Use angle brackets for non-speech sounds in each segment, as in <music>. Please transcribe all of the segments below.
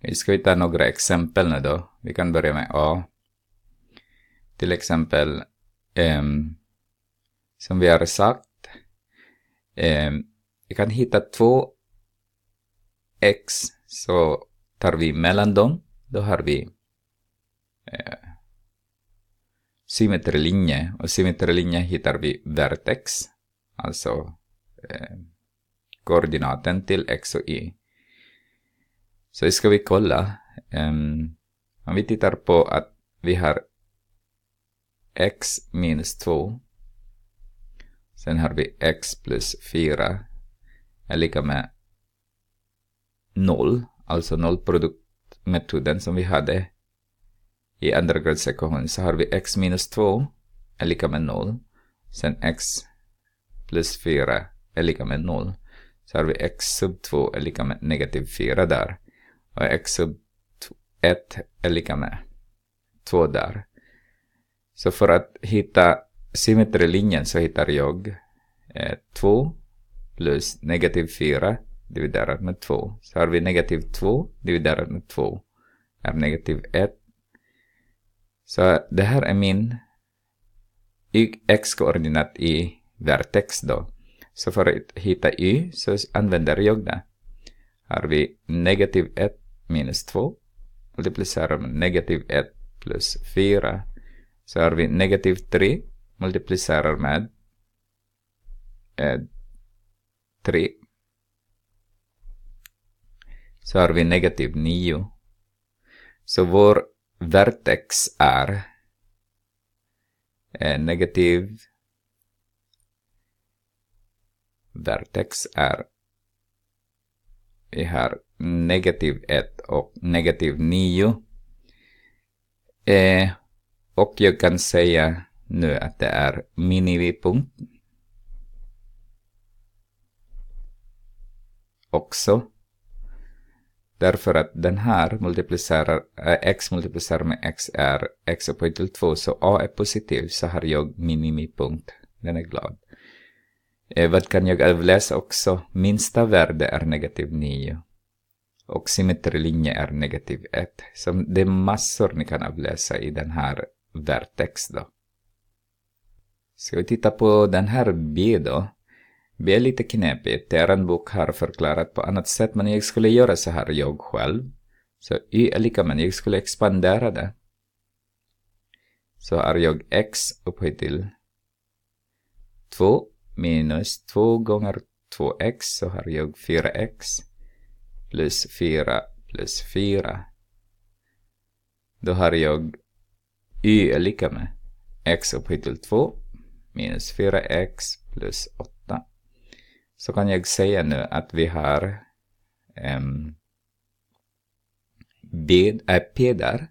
Vi Ska vi ta några exempel nu då? Vi kan börja med A. Till exempel, um, som vi har sagt, um, vi kan hitta två x, så tar vi mellan dem, då har vi uh, symmetrilinje och symmetrilinje hittar vi vertex, alltså eh, koordinaten till x och y. Så ska vi kolla. Um, om vi tittar på att vi har x minus 2. Sen har vi x plus 4 är lika med 0. Alltså nollproduktmetoden som vi hade i andra gradsektionen. Så har vi x minus 2 är lika med 0. Sen x plus 4 är lika med 0. Så har vi x sub 2 är lika med negativ 4 där. Och x sub 1 är lika med 2 där. Så för att hitta symmetrilinjen så hittar jag 2 eh, plus negativ 4 dividerat med 2. Så har vi negativ 2 dividerat med 2 är negativ 1. Så det här är min x-koordinat i vertex då. Så för att hitta y så använder jag det. Har vi negativ 1 minus 2 multiplicerar med negativ 1 plus 4. Så har vi negativ 3 multiplicerar med eh, 3. Så har vi negativ 9. Så vår vertex är eh, negativ vertex är vi har negativ 1 och negativ 9. Eh, och jag kan säga nu att det är minimipunkt. Också. Därför att den här multiplicerar, äh, x multiplicerar med x är x upphöjt till 2, så a är positiv, så har jag minimipunkt. Den är glad. Eh, vad kan jag avläsa också? Minsta värde är negativ 9. Och symmetrilinje är negativ 1. Så det är massor ni kan avläsa i den här vertex då. Ska vi titta på den här B då? B är lite knepigt. Er bok har förklarat på annat sätt, men jag skulle göra så här jag själv. Så Y är lika men jag skulle expandera det. Så har jag X upphöjt till 2 minus 2 gånger 2x så har jag 4x plus 4 plus 4. Då har jag y är lika med x upphöjt till 2 minus 4x plus 8. Så kan jag säga nu att vi har um, B, äh, P där.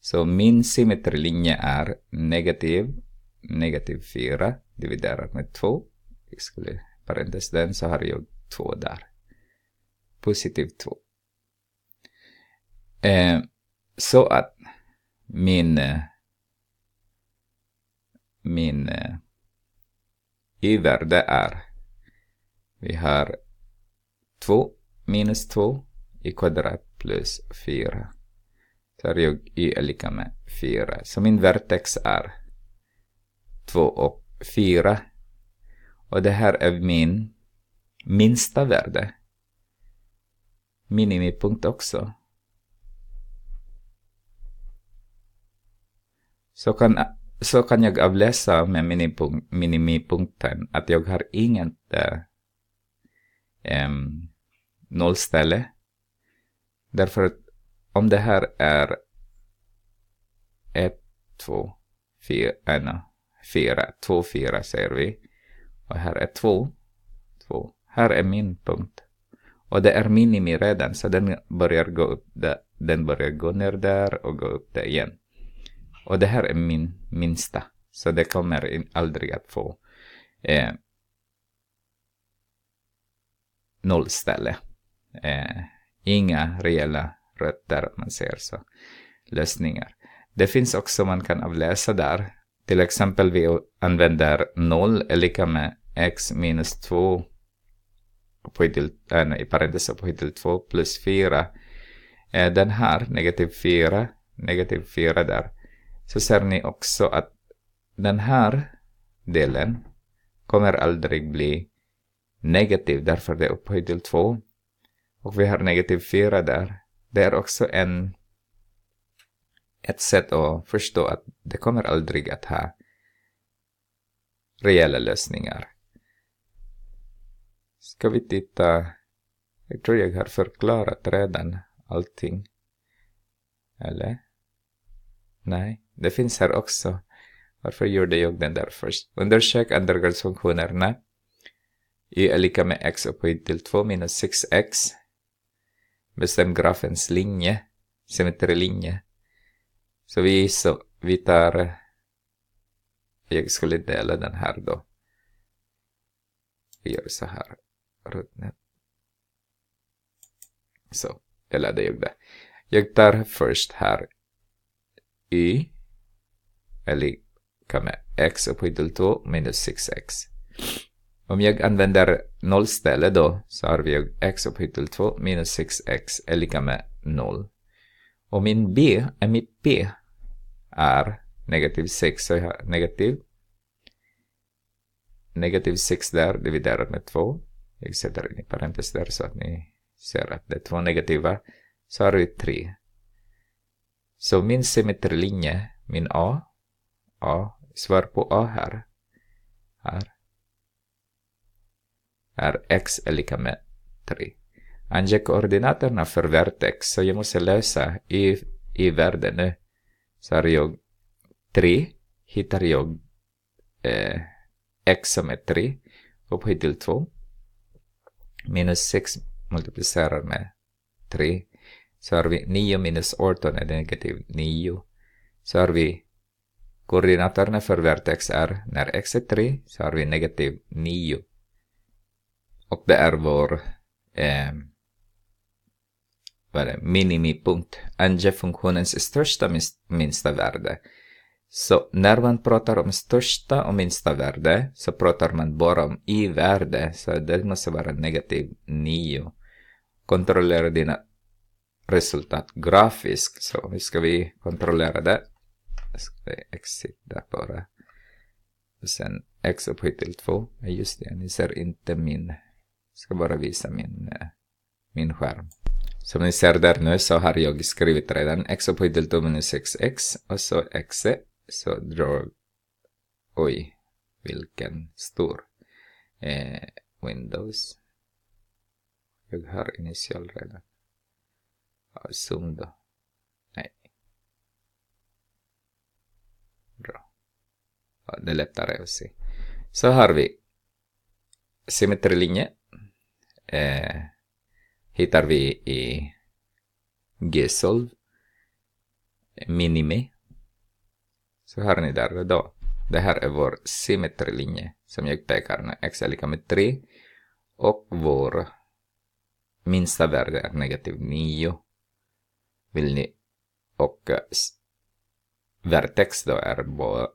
Så min symmetrilinje är negativ, negativ 4 dividerat med två. Jag skulle parentes den så har jag två där. Positivt 2. Eh, så att min eh, min eh, iver det är vi har 2 minus 2 i kvadrat plus 4. Så har jag y är lika med 4. Så min vertex är 2 och fyra Och det här är min minsta värde. Minimipunkt också. Så kan, så kan jag avläsa med minimipunk minimipunkten att jag har inget äh, um, nollställe. Därför att om det här är 1, 2, 4, 1, Fyra, två fyra säger vi. Och här är två. 2. Här är min punkt. Och det är minimi redan, så den börjar gå upp där. Den börjar gå ner där och gå upp där igen. Och det här är min minsta, så det kommer in, aldrig att få eh, nollställe. Eh, inga reella rötter, man ser så, lösningar. Det finns också, man kan avläsa där, till exempel vi använder 0 är lika med x minus 2 upphöjd äh, i parentes upphöjt till 2 plus 4. den här, negativ 4, negativ 4 där. Så ser ni också att den här delen kommer aldrig bli negativ därför det är upphöjt till 2. Och vi har negativ 4 där. Det är också en ett sätt att förstå att det kommer aldrig att ha reella lösningar. Ska vi titta? Jag tror jag har förklarat redan allting. Eller? Nej, det finns här också. Varför gjorde jag den där först? Undersök undergradsfunktionerna. y är lika med x upphöjt till 2 minus 6x. Bestäm grafens linje, symmetrilinje. Så vi, så, vi tar... Jag skulle dela den här då. Vi gör så här. Så, det lärde jag det. Jag tar först här y, eller kan med x upphöjt till 2 minus 6x. Om jag använder nollställe då så har vi x upphöjt till 2 minus 6x är lika med 0. Och min b är mitt p är negativ 6 så jag har negativ. Negativ 6 där dividerat med 2. Jag sätter in i parentes där så att ni ser att det är två negativa. Så har vi 3. Så min symmetrilinje, min A, A, svar på A här, här, är x är lika med 3. Ange koordinaterna för vertex, så jag måste lösa y, y-värden nu så har jag tre, hittar jag eh, x som är 3, upphöjt till 2. Minus 6 multiplicerar med 3. Så har vi 9 minus 18 är negativ 9. Så har vi koordinaterna för vertex är när x är 3, så har vi negativ 9. Och det är vår eh, vad är det, minimipunkt anger funktionens största minsta värde. Så när man pratar om största och minsta värde så pratar man bara om i-värde, så det måste vara negativ 9. Kontrollera dina resultat grafiskt, så hur ska vi kontrollera det? Jag Ska vi exit där bara. Och sen x upphöjt till 2. Just det, ni ser inte min, jag ska bara visa min, eh, min skärm. Som ni ser där nu så har jag skrivit redan x upphöjt till 2 minus 6 och så x e. så drar... Oj, vilken stor eh, Windows. Jag har initial redan. Zoom då. Nej. Bra. det är lättare att se. Så har vi symmetrilinje. Eh, hittar vi i e, G-solv, minimi. Så har ni där då. Det här är vår symmetrilinje som jag pekar när x är lika med 3 och vår minsta värde är negativ 9. Vill ni och vertex då är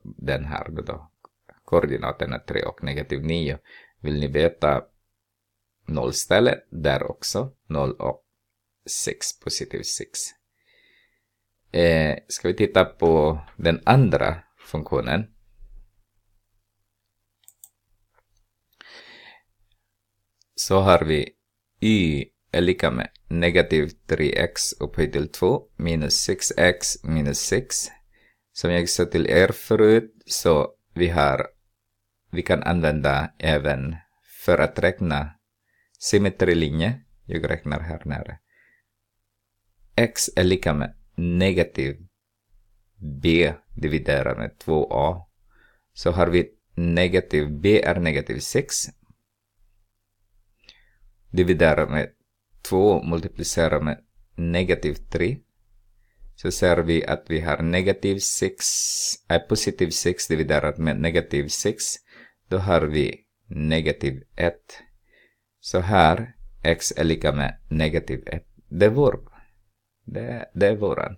den här då, koordinaterna 3 och negativ 9. Vill ni veta nollställe där också. 0 och 6, positiv 6. Eh, ska vi titta på den andra funktionen. Så har vi y är lika med negativ 3x upphöjt till 2 minus 6x minus 6. Som jag sa till er förut så vi har vi kan använda även för att räkna symmetrilinje, jag räknar här nere. X är lika med negativ B dividerat med 2A. Så har vi negativ B är negativ 6. Dividerat med 2 multiplicerat med negativ 3. Så ser vi att vi har negativ 6, äh, eh, positiv 6 dividerat med negativ 6. Då har vi negativ 1 så här, x är lika med negativ 1. Det är vår. Det, det är våran.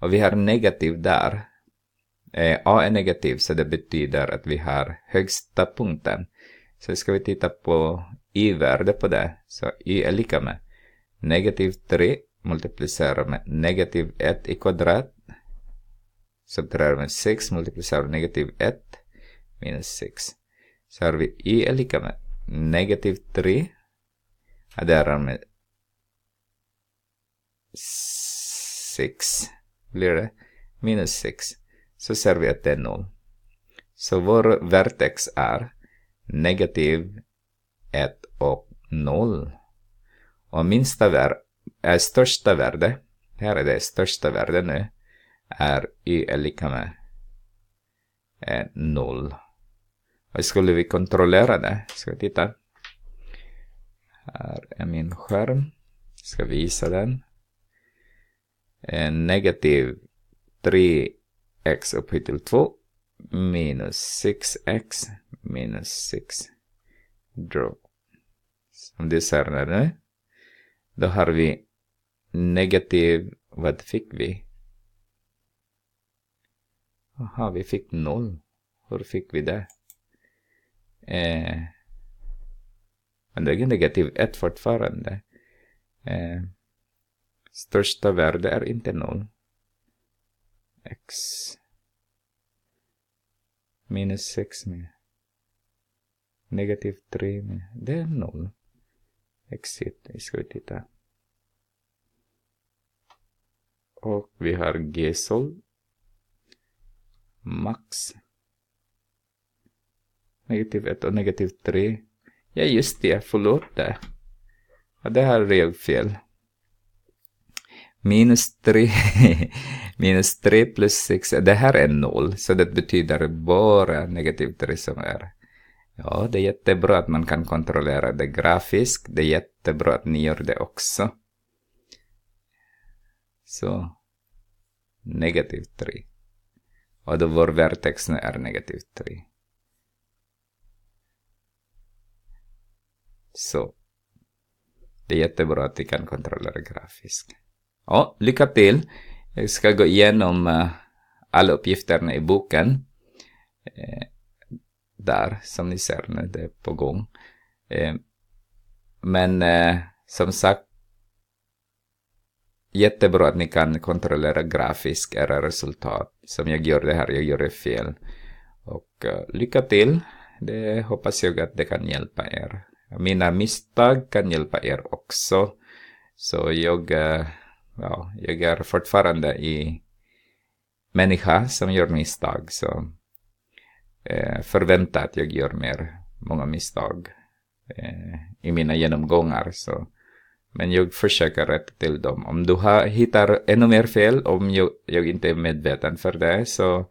Och vi har negativ där. Eh, a är negativ så det betyder att vi har högsta punkten. Så ska vi titta på y-värde på det. Så y är lika med negativ 3 multiplicerar med negativ 1 i kvadrat. Subtraherar med 6 multiplicerar med negativ 1 minus 6. Så har vi y är lika med negativ 3 jag dödar med... sex blir det. Minus sex Så ser vi att det är noll. Så vår vertex är negativ 1 och 0. Och minsta värde, äh, största värde, här är det största värde nu, är y är lika med 0. Eh, noll Och skulle vi kontrollera det, ska vi titta. Här är min skärm. Jag ska visa den. Eh, negativ 3x upphöjt till 2 minus 6x minus 6 drop. Som du ser där nu. Då har vi negativ, vad fick vi? Aha, vi fick noll. Hur fick vi det? Eh, men det är negativ 1 fortfarande. Eh, största värde är inte noll. X minus 6 negativ 3 det är noll. Exit, ska vi titta. Och vi har Gesol. Max. Negativ 1 och negativ 3. Ja, just det, förlåt det. Ja, det här är fel. Minus 3, <laughs> minus plus 6, det här är noll, så det betyder bara negativ 3 som är. Ja, det är jättebra att man kan kontrollera det grafiskt. Det är jättebra att ni gör det också. Så, negativ 3. Och då vår vertex nu är negativ 3. Så det är jättebra att du kan kontrollera grafisk. Ja, lycka till! Jag ska gå igenom eh, alla uppgifterna i boken. Eh, där, som ni ser nu, det är på gång. Eh, men som sagt, jättebra att ni kan kontrollera grafisk, era resultat. Som jag gjorde här, jag gjorde fel. Och lycka till! Det hoppas jag att det kan hjälpa er. Mina misstag kan hjälpa er också. Så jag, eh, ja, jag är fortfarande i människa som gör misstag. Så eh, förvänta att jag gör mer, många misstag eh, i mina genomgångar. Så. Men jag försöker rätta till dem. Om du hittar ännu mer fel, om jag, jag inte är medveten för det, så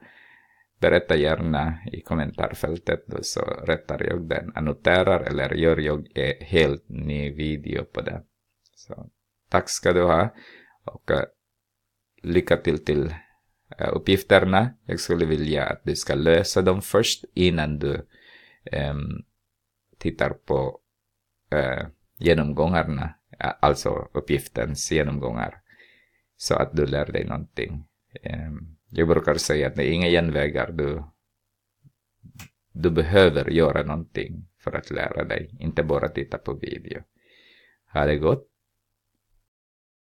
berätta gärna i kommentarfältet så rättar jag den, annoterar eller gör jag en eh, helt ny video på det. Så tack ska du ha och eh, lycka till till eh, uppgifterna. Jag skulle vilja att du ska lösa dem först innan du um, tittar på uh, genomgångarna, alltså uppgiftens genomgångar, så att du lär dig någonting. Um, jag brukar säga att det är inga genvägar. Du, du behöver göra någonting för att lära dig, inte bara titta på video. Ha det gott!